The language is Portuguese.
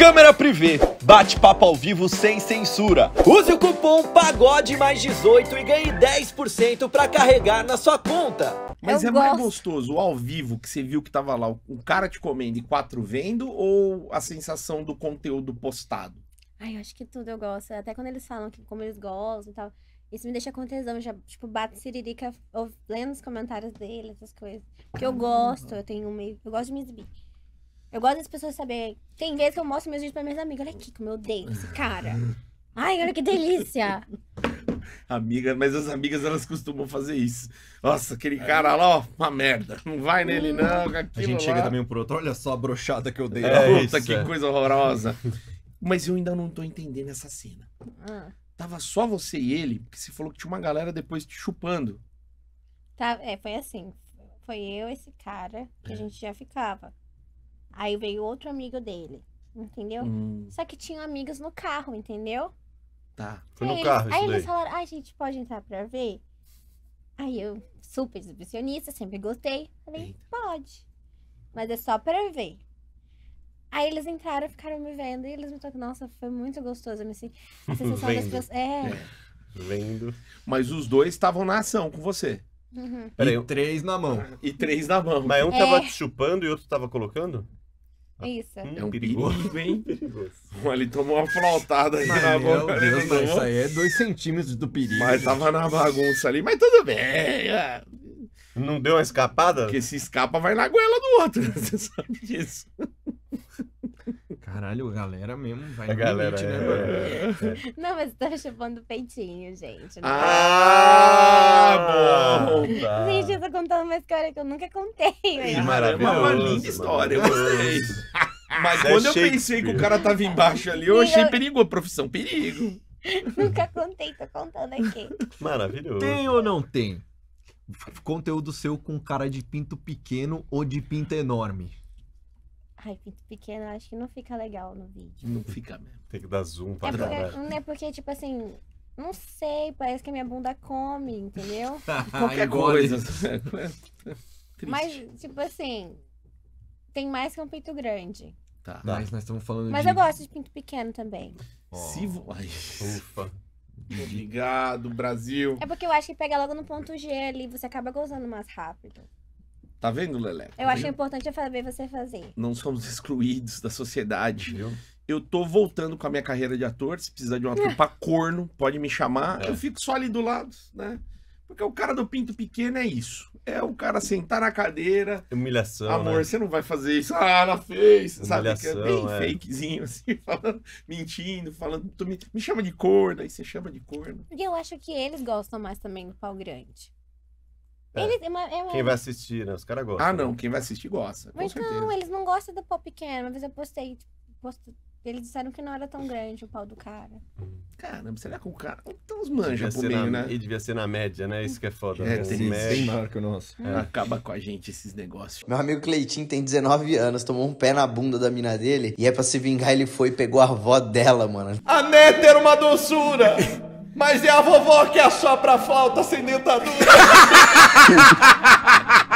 Câmera privê, bate-papo ao vivo sem censura. Use o cupom PAGODE mais 18 e ganhe 10% para carregar na sua conta. Mas Eu é gosto. mais gostoso o ao vivo que você viu que tava lá, o cara te comendo e quatro vendo, ou a sensação do conteúdo postado? Ai, eu acho que tudo eu gosto. Até quando eles falam que como eles gostam e tal. Isso me deixa com tesão, já, tipo, bato siririca lendo os comentários dele, essas coisas. Porque eu ah. gosto, eu tenho meio. Eu gosto de me exibir. Eu gosto das pessoas saberem. Tem vezes que eu mostro meus vídeos pra minhas amigas. Olha aqui como eu odeio esse cara. Ai, olha que delícia. Amiga, mas as amigas elas costumam fazer isso. Nossa, aquele cara lá, ó, uma merda. Não vai nele, não. A gente chega também um pro outro. Olha só a brochada que eu dei. É, é Puta, isso, que é. coisa horrorosa. mas eu ainda não tô entendendo essa cena. Ah. Tava só você e ele, porque você falou que tinha uma galera depois te chupando. Tá, é, foi assim. Foi eu, esse cara, que é. a gente já ficava. Aí veio outro amigo dele, entendeu? Hum. Só que tinham amigos no carro, entendeu? Tá, foi aí no eles, carro Aí eles falaram, ai, ah, gente, pode entrar pra ver? Aí eu, super exibicionista, sempre gostei. Falei, Eita. pode. Mas é só pra ver. Aí eles entraram, ficaram me vendo e eles me falaram: Nossa, foi muito gostoso. Me assim, senti... A sensação das pessoas. É. é. Vendo. Mas os dois estavam na ação com você. Uhum. Peraí, e três na mão. E três na mão. Mas um é. tava te chupando e outro tava colocando? Isso. Hum, é um perigoso, hein? perigoso. Ele tomou uma flautada aí na boca. Meu Deus, mas isso aí é dois centímetros do perigo. Mas tava na bagunça ali, mas tudo bem. É. Não deu uma escapada? Porque se escapa, vai na goela do outro. Você sabe disso. Caralho, a galera mesmo vai a galera limite, é... né, é... Não, mas tá chupando peitinho, gente. ah, bom! Tá. Gente, eu tô contando uma história que eu nunca contei. Né? Que maravilhoso. É uma linda história, eu gostei. Mas é é quando eu pensei que o cara tava embaixo ali, eu achei perigo a profissão. Perigo. Nunca contei, tô contando aqui. Maravilhoso. Tem ou não tem? Conteúdo seu com cara de pinto pequeno ou de pinto enorme? Ai, pinto pequeno, acho que não fica legal no vídeo. Não fica mesmo. Tem que dar zoom pra é porque, Não é né, porque, tipo assim, não sei, parece que a minha bunda come, entendeu? Ah, Qualquer coisa. Mas, tipo assim, tem mais que um pinto grande. Tá. Tá. Mas nós estamos falando Mas de... eu gosto de pinto pequeno também. Se vo... Ai, Ufa. Obrigado, Brasil. É porque eu acho que pega logo no ponto G ali, você acaba gozando mais rápido. Tá vendo, Lelé? Tá eu acho vendo? importante eu saber você fazer. Não somos excluídos da sociedade. Viu? Eu tô voltando com a minha carreira de ator. Se precisar de um ator pra corno, pode me chamar. É. Eu fico só ali do lado, né? Porque o cara do pinto pequeno é isso. É o cara sentar assim, tá na cadeira. Humilhação. Amor, né? você não vai fazer isso. Ah, ela fez. Sabe? Que é bem é. fakezinho, assim, falando, mentindo, falando. Tu me, me chama de corno, aí você chama de corno. E eu acho que eles gostam mais também do pau grande. É. Eles, é uma, é uma... Quem vai assistir, né? Os caras gostam. Ah, não, né? quem vai assistir gosta. Mas não, eles não gostam do pau pequeno. Uma vez eu postei, tipo, postei eles disseram que não era tão grande o pau do cara. Caramba, será que o cara. Então os manjos por assim meio, na... né? E devia ser na média, né? Isso que é foda. É, né? tem bem maior que o nosso. É. Acaba com a gente esses negócios. Meu amigo Cleitinho tem 19 anos, tomou um pé na bunda da mina dele e é pra se vingar ele foi e pegou a avó dela, mano. A neta era uma doçura! mas é a vovó que assopra é a flauta sem dentadura!